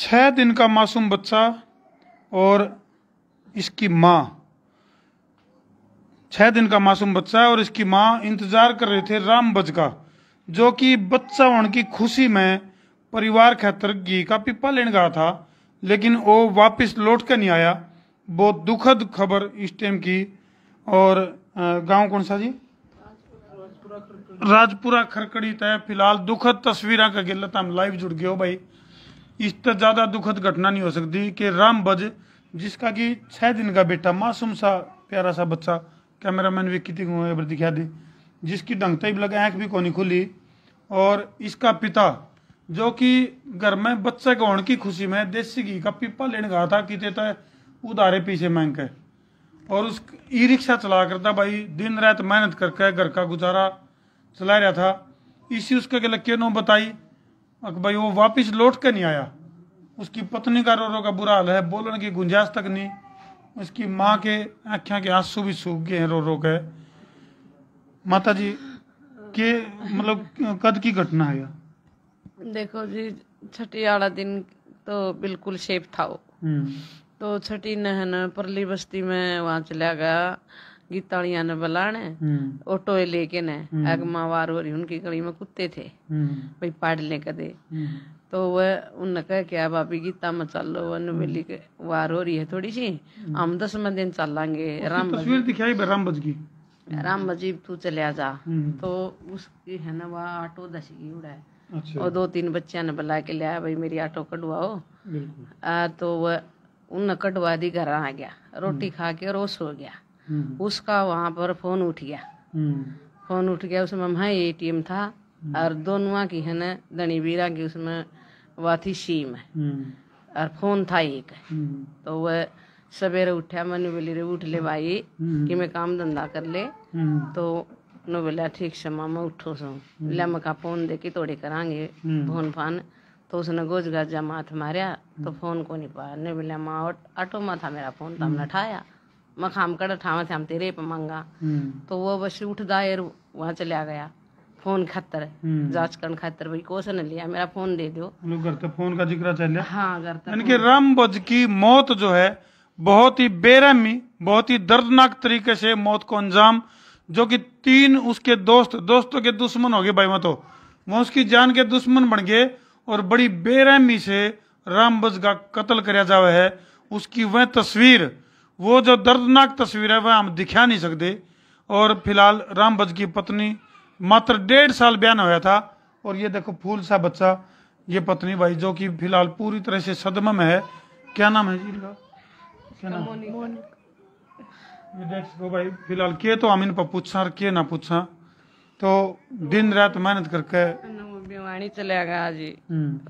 छः दिन का मासूम बच्चा और इसकी माँ छः दिन का मासूम बच्चा और इसकी माँ इंतज़ार कर रहे थे राम बज का जो कि बच्चा होने की खुशी में परिवार खेतर घी का पिपा लेने गया था लेकिन वो वापस लौट कर नहीं आया बहुत दुखद खबर इस टाइम की और गांव कौन सा जी राजपुरा खरकड़ी तय फिलहाल दुखद तस्वीर का गिल्लत हम लाइव जुड़ गए हो भाई इस तरह ज्यादा दुखद घटना नहीं हो सकती कि राम बज जिसका कि छह दिन का बेटा मासूम सा प्यारा सा बच्चा कैमरामैन विक्की को दिखा दी जिसकी डंगता भी लगा आंख भी कोनी खुली और इसका पिता जो कि घर में बच्चे के होने की खुशी में देसी घी का पीपा लेने गया था कि तो उधारे पीछे मांग के और उस ई रिक्शा चला करता भाई दिन रात मेहनत करके घर का गुजारा चला रहा था इसी उसके लक्के नो बताई भाई वो वापिस लौट के नहीं आया उसकी पत्नी का रो रो का बुरा हाल है बोलने की गुंजाइश तक नहीं उसकी माँ के आख्या के आंसू भी सूख गए हैं रो रो के माता जी के मतलब कद की घटना है यह देखो जी छठी आला दिन तो बिल्कुल सेफ था वो हम्म। तो छठी नहन परली बस्ती में वहाँ चला गया गीतालिया ने बलाने ऑटो हम्म। लेके ने हम्म। अगमा वार हो रही उनकी गली में कुत्ते थे हम्म। भाई पाड़ ले कदे तो वह उनने कहा कि अब गीता में चल लो नवेली के वार हो रही है थोड़ी सी हम दस में दिन चल लांगे राम तस्वीर दिखाई राम बज राम मजीब तू चले जा तो उसकी है ना वह ऑटो दस की उड़ा है अच्छा। और दो तीन बच्चिया ने बुला के लिया भाई मेरी ऑटो कटवाओ तो वह उन कटवा दी घर आ गया रोटी खा के रोस हो गया हम्म। उसका वहाँ पर फोन उठ गया हम्म। फोन उठ गया उसमें मैं एटीएम था हम्म। और दोनों की है ना बीरा की उसमें वह थी सीम है और फोन था एक तो वह सवेरे उठा मैं बोली रे उठ ले भाई कि मैं काम धंधा कर ले तो बोला ठीक से मामा उठो सो बोला मैं कहा फोन दे के तोड़े करांगे फोन फान तो उसने गोज गजा माथ मारिया तो फोन को नहीं पाया बोला माँ ऑटो मा था मेरा फोन था तो हमने उठाया मखाम कड़ ठावा से हम तेरे पे मांगा हम्म। तो वो बस उठ दायर वहाँ चला गया फोन खतर हम्म। जांच करने खतर भाई ने लिया मेरा फोन दे दो घर तक फोन का जिक्र चल गया हाँ घर तक यानी कि राम बज की मौत जो है बहुत ही बेरहमी बहुत ही दर्दनाक तरीके से मौत को अंजाम जो कि तीन उसके दोस्त दोस्तों के दुश्मन हो गए भाई मतो वो उसकी जान के दुश्मन बन गए और बड़ी बेरहमी से रामबज का कत्ल कराया जावे है उसकी वह तस्वीर वो जो दर्दनाक तस्वीर है वह हम दिखा नहीं सकते और फिलहाल राम बज की पत्नी मात्र डेढ़ साल बयान होया था और ये देखो फूल सा बच्चा ये पत्नी भाई जो कि फिलहाल पूरी तरह से सदमा में है क्या नाम है जी क्या नाम ये देख सको भाई फिलहाल के तो हम इन पर पूछा और के ना पूछा तो दिन रात मेहनत करके बीमारी चला गया जी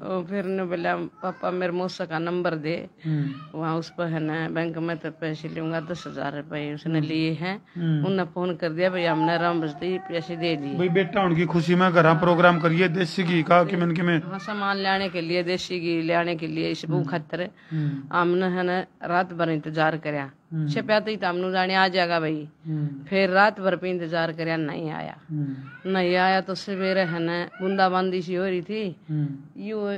वो फिर ने बोला पापा मेरे मौसा का नंबर दे हम्म। वहाँ उस पर है ना बैंक में तो पैसे लूंगा दस हजार रूपए उसने हम्म। लिए हैं हम्म। उन्हें फोन कर दिया भाई हमने राम बजती पैसे दे दिए भाई बेटा उनकी खुशी में घर हाँ, प्रोग्राम करिए देसी घी का कि मन में हाँ सामान लाने के लिए देसी घी लाने के लिए इस खातर हमने है ना रात भर इंतजार कराया हम्म। छपया तो तमन जाने आ जाएगा भाई हम्म। फिर रात भर पे इंतजार कर नहीं आया हम्म। नहीं आया तो सवेरे है ना बूंदाबांदी सी हो रही थी यो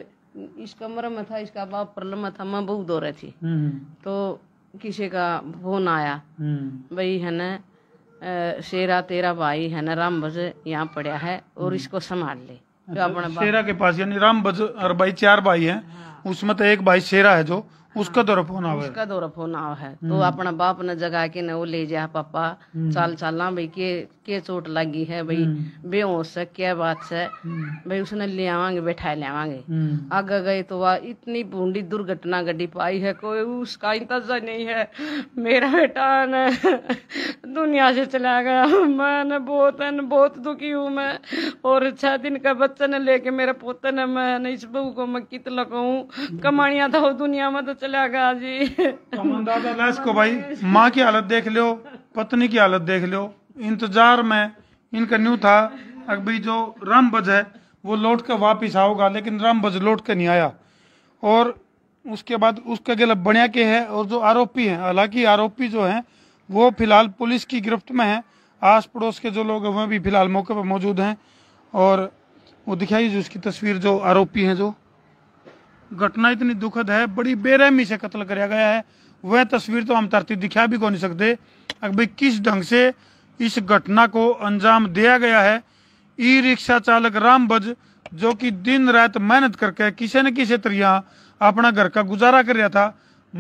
इस कमरे में था इसका बाप प्रलम में था मैं बहुत दो रही थी तो किसी का फोन आया भाई है ना शेरा तेरा भाई है ना राम भज यहाँ पड़ा है और इसको संभाल ले तो अपने शेरा के पास यानी राम भज और भाई चार भाई हैं हाँ। उसमें तो एक भाई शेरा है जो उसका द्वारा फोन आवे उसका द्वारा फोन आवे है तो हम्म। अपना बाप ने जगा के ने वो ले जा पापा चाल हम्म। चालना भाई के के चोट लगी है भाई हम्म। बेहोश है क्या बात है भाई उसने ले आवांगे बैठा ले आवांगे आगे गए तो वह इतनी बूंदी दुर्घटना गड्डी पाई है कोई उसका इंतजार नहीं है मेरा बेटा ने दुनिया से चला गया मैंने बहुत बहुत दुखी हूँ मैं और छह दिन का बच्चा ने लेके मेरा पोता ने मैं इस बहू को मैं कितना कहूँ कमाणिया था तो दुनिया में तो चला गया जी तो इसको भाई माँ की हालत देख लो पत्नी की हालत देख लो इंतजार में इनका न्यू था अभी जो राम बज है वो लौट कर वापिस आओगा लेकिन राम बज लौट कर नहीं आया और उसके बाद उसका गलत बढ़िया के है और जो आरोपी है हालांकि आरोपी जो है वो फिलहाल पुलिस की गिरफ्त में है आस पड़ोस के जो लोग हैं वह भी फिलहाल मौके पर मौजूद हैं और वो दिखाई जो उसकी तस्वीर जो आरोपी है जो घटना इतनी दुखद है बड़ी बेरहमी से कत्ल कराया गया है वह तस्वीर तो हम तरती दिखा भी को नहीं सकते भाई किस ढंग से इस घटना को अंजाम दिया गया है ई रिक्शा चालक रामबज जो कि दिन रात मेहनत करके किसी न किसी तरह अपना घर का गुजारा कर रहा था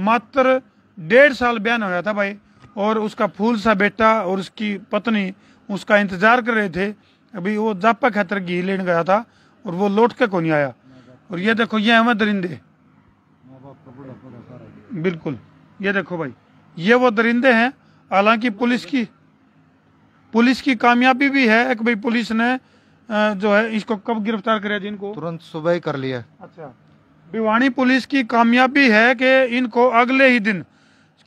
मात्र डेढ़ साल बयान होया था भाई और उसका फूल सा बेटा और उसकी पत्नी उसका इंतजार कर रहे थे अभी वो जापा खतर घी लेने गया था और वो लौट के को नहीं आया और ये देखो ये वह दरिंदे बिल्कुल ये देखो भाई ये वो दरिंदे हैं हालांकि पुलिस की पुलिस की कामयाबी भी है एक भाई पुलिस ने जो है इसको कब गिरफ्तार जिनको तुरंत सुबह ही कर लिया अच्छा पुलिस की कामयाबी है कि इनको अगले ही दिन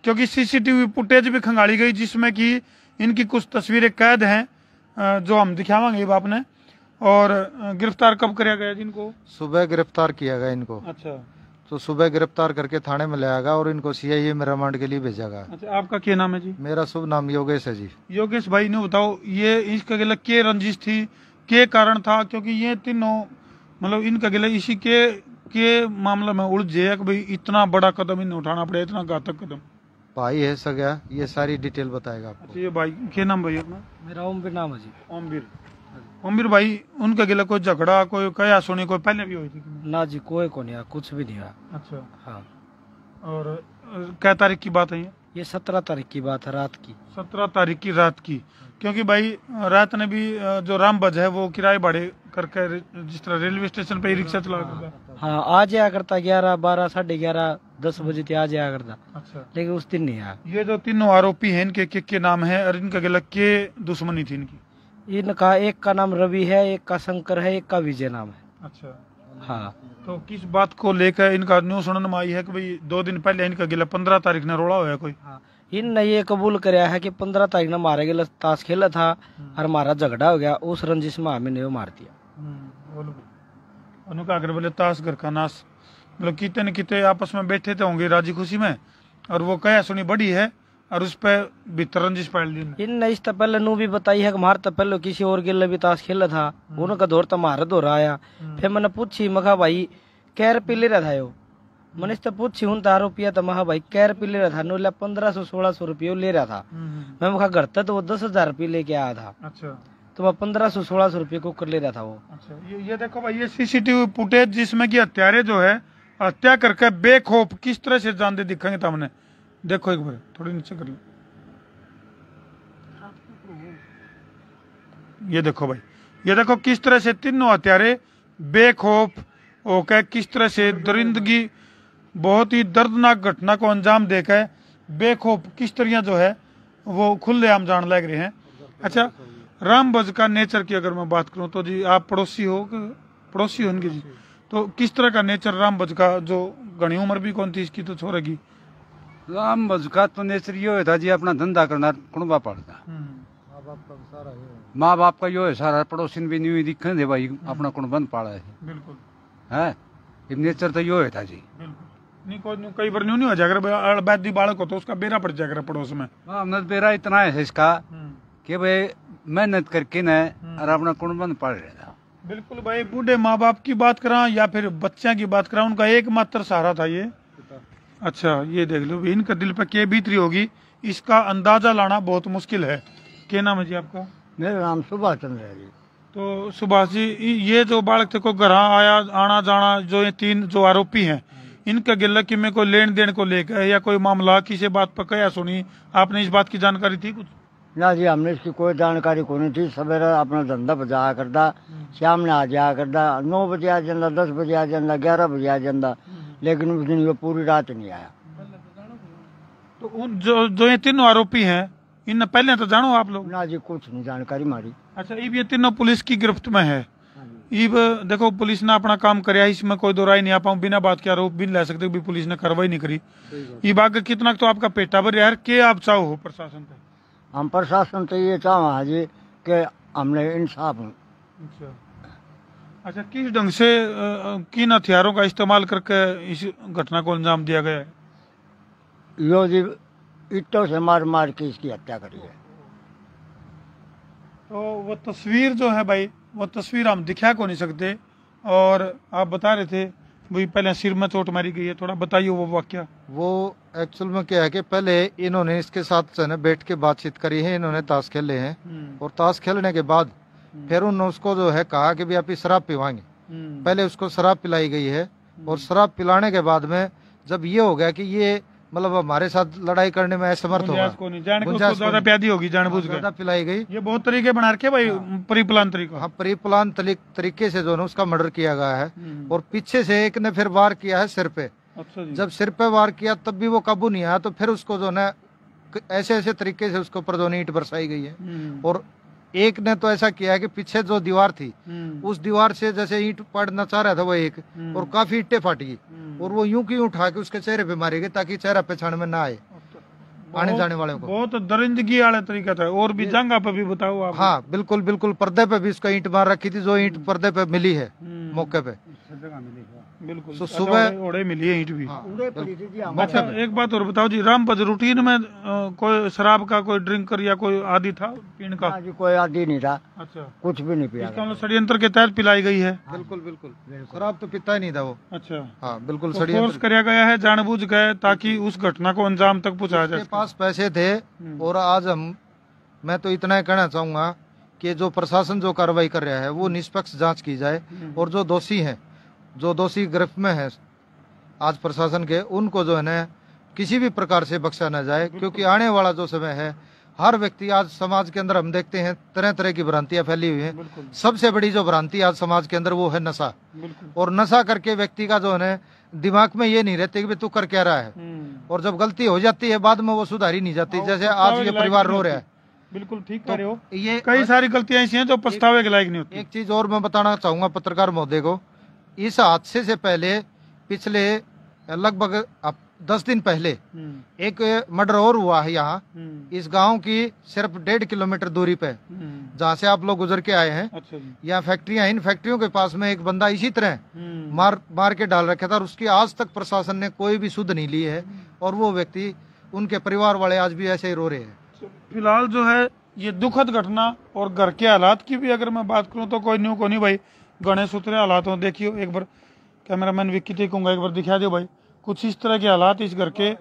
क्योंकि सीसीटीवी फुटेज भी खंगाली गई जिसमें कि इनकी कुछ तस्वीरें कैद हैं जो हम दिखावांगे आपने और गिरफ्तार कब किया गया जिनको सुबह गिरफ्तार किया गया इनको अच्छा तो सुबह गिरफ्तार करके थाने में लाया गया और इनको ए में रिमांड के लिए भेजा गया अच्छा आपका क्या नाम है जी मेरा शुभ नाम योगेश है जी योगेश भाई ने बताओ ये इसका गले के रंजिश थी के कारण था क्योंकि ये तीनों मतलब इनका गले इसी के के मामले में उलझे है इतना बड़ा कदम इन्हें उठाना पड़े इतना घातक कदम भाई है सगया ये सारी डिटेल बताएगा आपको अच्छा ये भाई क्या नाम भाई अपना मेरा ओमवीर नाम है जी ओमवीर उमिर हाँ। भाई उनके गिले कोई झगड़ा कोई कया सुनी कोई पहले भी हुई थी ना जी कोई को नहीं कुछ भी नहीं अच्छा हाँ और क्या तारीख की बात है ये ये सत्रह तारीख की बात है रात की सत्रह तारीख की रात की क्योंकि भाई रात ने भी जो रामबज है वो किराए बढ़े करके जिस तरह रेलवे स्टेशन पे रिक्शा चला हाँ, हाँ आ आया करता ग्यारह बारह साढ़े ग्यारह दस बजे तक आ आया करता अच्छा लेकिन उस दिन नहीं आया ये जो तीनों आरोपी है इनके के, के नाम है और इनका गला के दुश्मनी थी इनकी इनका एक का नाम रवि है एक का शंकर है एक का विजय नाम है अच्छा हाँ तो किस बात को लेकर इनका न्यूज सुन आई है कि भाई दो दिन पहले इनका गिला पंद्रह तारीख ने रोड़ा हुआ कोई हाँ इनने ये कबूल कराया है कि पंद्रह तारीख ने मारे गिला ताश खेला था हम्म। और हमारा झगड़ा हो गया उस रंजिश में हमें वो मार दिया अगर हम्म, बोले ताश घर का नाश मतलब कितने कितने आपस में बैठे थे तो होंगे राजी खुशी में और वो कह सुनी बड़ी है और उस पर वितरण जिस दिन इन इस तपल नू भी बताई है हमार तपल किसी और गिल्ले भी ताश खेला था हम्म। उनका दौर तमारा तो दौर आया हम्म। फिर मैंने पूछी मखा भाई कैर रुपये ले रहा था यो हम्म। मैंने तो पूछी हूँ तार रुपया तो मखा भाई कैर रुपये ले रहा था पंद्रह सौ सोलह सौ रुपये ले रहा था मैं मखा घर तो वो दस हजार रुपये लेके आया था अच्छा तो वह पंद्रह सौ सोलह सौ रुपये को कर ले रहा था वो अच्छा ये, देखो भाई ये सीसीटीवी फुटेज जिसमें की हत्यारे जो है हत्या करके बेखोफ किस तरह से जानते दिखेंगे तुमने तो देखो एक बार थोड़ी नीचे कर लो ये देखो भाई ये देखो किस तरह से तीनों हत्यारे बेखौफ ओके किस तरह से दरिंदगी बहुत ही दर्दनाक घटना को अंजाम देकर बेखौफ किस तरह जो है वो खुलेआम जान लग रहे हैं अच्छा राम बज का नेचर की अगर मैं बात करूं तो जी आप पड़ोसी हो पड़ोसी होंगे जी तो किस तरह का नेचर राम बज का जो घनी उम्र भी कौन थी इसकी तो छोड़ेगी तो મજુકાત यो है था जी अपना धंधा करना कुणबा पड़ता हम्म। माँ बाप का यो है सारा पड़ोसिन भी नहीं दिखे दे भाई हम्म। अपना कुण बंद पाड़ा है बिल्कुल है इब नेचर तो यो है था जी नहीं कोई नहीं कई बार नहीं, नहीं हो जाएगा बालक हो तो उसका बेरा पड़ जाएगा पड़ोस में हाँ, तो बेरा इतना है इसका हम्म। कि भाई मेहनत करके न और अपना कुण पाड़ बिल्कुल भाई बूढ़े माँ बाप की बात करा या फिर बच्चा की बात करा उनका एकमात्र सहारा था ये अच्छा ये देख लो इनका दिल पर क्या बीतरी होगी इसका अंदाजा लाना बहुत मुश्किल है क्या नाम है जी आपका मेरा नाम सुभाष चंद्र है जी तो सुभाष जी ये जो बालक थे को घर आया आना जाना जो ये तीन जो आरोपी हैं इनका गिल्ला कि मेरे कोई लेन देन को लेकर या कोई मामला किसी बात पर क्या सुनी आपने इस बात की जानकारी थी कुछ ना जी हमने इसकी कोई जानकारी को नहीं थी सवेरा अपना धंधा बजा करता हम्म। शाम ने आ जाया करता नौ बजे आ जाता दस बजे आ जाता ग्यारह बजे आ जाता हम्म। लेकिन उस दिन वो पूरी रात नहीं आया तो उन जो जो ये तीनों आरोपी हैं इन पहले तो जानो आप लोग ना जी कुछ नहीं जानकारी मारी अच्छा ये तीनों पुलिस की गिरफ्त में है ईब देखो पुलिस ने अपना काम कर इसमें कोई दोराई नहीं आ पाऊ बिना बात के आरोप भी ले सकते भी पुलिस ने कार्रवाई नहीं करी ये बाग कितना तो आपका पेटा भर यार के आप चाहो हो प्रशासन हम प्रशासन तो ये चाहो हाजी के हमने इंसाफ अच्छा अच्छा किस ढंग से किन हथियारों का इस्तेमाल करके इस घटना को अंजाम दिया गया है लो जी ईटों से मार मार के इसकी हत्या करी है तो वो तस्वीर जो है भाई वो तस्वीर हम दिखा को नहीं सकते और आप बता रहे थे भाई पहले सिर में चोट मारी गई है थोड़ा बताइए वो वाक्य वो एक्चुअल में क्या है कि पहले इन्होंने इसके साथ बैठ के बातचीत करी है इन्होंने ताश खेले हैं हम्म। और ताश खेलने के बाद हम्म। फिर उन उसको जो है कहा कि भी आप शराब पिवाएंगे हम्म। पहले उसको शराब पिलाई गई है हम्म। और शराब पिलाने के बाद में जब ये हो गया कि ये मतलब हमारे साथ लड़ाई करने में असमर्थ होगा तो ज्यादा प्यादी होगी हाँ, ज्यादा पिलाई गई ये बहुत तरीके बना रखे भाई परिप्लान तरीको हाँ परिप्लान हाँ, तरीके से जो है उसका मर्डर किया गया है और पीछे से एक ने फिर वार किया है सिर पे अच्छा जब सिर पे वार किया तब भी वो काबू नहीं आया तो फिर उसको जो है ऐसे ऐसे तरीके से उसके ऊपर जो ईट बरसाई गई है और एक ने तो ऐसा किया है कि पीछे जो दीवार थी हम्म। उस दीवार से जैसे ईट पड़ना चाह रहा था वो एक हम्म। और काफी ईटे फाटी हम्म। और वो यूं की उठा के उसके चेहरे पे मारे गए ताकि चेहरा पहचान में ना आए तो आने जाने वाले को बहुत दरिंदगी वाला तरीका था और भी जंगा पे भी बताओ आप हाँ बिल्कुल बिल्कुल पर्दे पे भी उसका ईंट मार रखी थी जो ईंट पर्दे पे मिली है मौके पे बिल्कुल तो सुबह ओड़े मिली है ईट भी हाँ, अच्छा एक बात और बताओ जी राम पद रूटीन में कोई शराब का कोई ड्रिंकर या कोई आदि था पीने का हाँ जी कोई आदि नहीं था अच्छा कुछ भी नहीं पिया इसका मतलब षडयंत्र के तहत पिलाई गई है हाँ। बिल्कुल बिल्कुल शराब तो पीता ही नहीं था वो अच्छा हाँ बिल्कुल फोर्स तो कराया गया है जानबूझ गए ताकि उस घटना को अंजाम तक पहुँचाया जाए पास पैसे थे हम्म। और आज हम मैं तो इतना ही कहना चाहूंगा की जो प्रशासन जो कार्रवाई कर रहा है वो निष्पक्ष जाँच की जाए हम्म। और जो दोषी है जो दोषी गिरफ्त में है आज प्रशासन के उनको जो है न किसी भी प्रकार से बख्शा न जाए क्योंकि आने वाला जो समय है हर व्यक्ति आज समाज के अंदर हम देखते हैं तरह तरह की भ्रांतियां फैली हुई हैं सबसे बड़ी जो भ्रांति आज समाज के अंदर वो है नशा और नशा करके व्यक्ति का जो है दिमाग में ये नहीं रहते कि तू कर क्या रहा है हम्म। और जब गलती हो जाती है बाद में वो सुधारी नहीं जाती जैसे तो आज ये परिवार रो रहा है बिल्कुल ठीक तो रहे हो ये कई सारी गलतियां ऐसी हैं जो पछतावे के लायक नहीं होती एक चीज और मैं बताना चाहूंगा पत्रकार महोदय को इस हादसे से पहले पिछले लगभग दस दिन पहले हम्म। एक मर्डर और हुआ है यहाँ हम्म। इस गांव की सिर्फ डेढ़ किलोमीटर दूरी पे हम्म। जहाँ से आप लोग गुजर के आए हैं अच्छा यहाँ फैक्ट्रिया इन फैक्ट्रियों के पास में एक बंदा इसी तरह मार मार के डाल रखा था और उसकी आज तक प्रशासन ने कोई भी सुध नहीं ली है और वो व्यक्ति उनके परिवार वाले आज भी ऐसे ही रो रहे है अच्छा, फिलहाल जो है ये दुखद घटना और घर के हालात की भी अगर मैं बात करूँ तो कोई न्यू को नहीं भाई गणेश उतरे हालात हो देखियो एक बार मैन विक्की टी कहूँगा एक बार दिखा दो भाई कुछ इस तरह के हालात इस घर के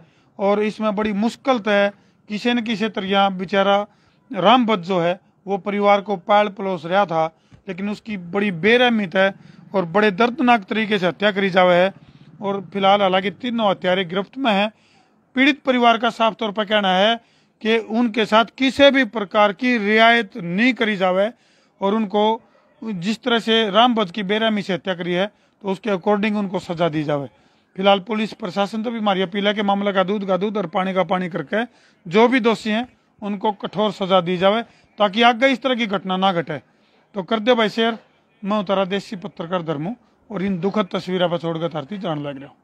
और इसमें बड़ी मुश्किल तय तो किसी न किसी तरह बेचारा रामभद जो है वो परिवार को पाल पलोस रहा था लेकिन उसकी बड़ी बेरहमी है और बड़े दर्दनाक तरीके से हत्या करी जावे है और फिलहाल हालांकि तीनों हत्यारे गिरफ्त में हैं पीड़ित परिवार का साफ तौर पर कहना है कि उनके साथ किसी भी प्रकार की रियायत नहीं करी जावे और उनको जिस तरह से रामबद की बेरहमी से हत्या करी है तो उसके अकॉर्डिंग उनको सजा दी जाए फिलहाल पुलिस प्रशासन तो भी मारिया पीला के मामले का दूध का दूध और पानी का पानी करके जो भी दोषी हैं उनको कठोर सजा दी जाए ताकि आगे इस तरह की घटना ना घटे तो कर दे भाई शेर मैं उतारा देसी पत्रकार धर्मू और इन दुखद तस्वीर पर छोड़कर धरती जान लग रहा हूँ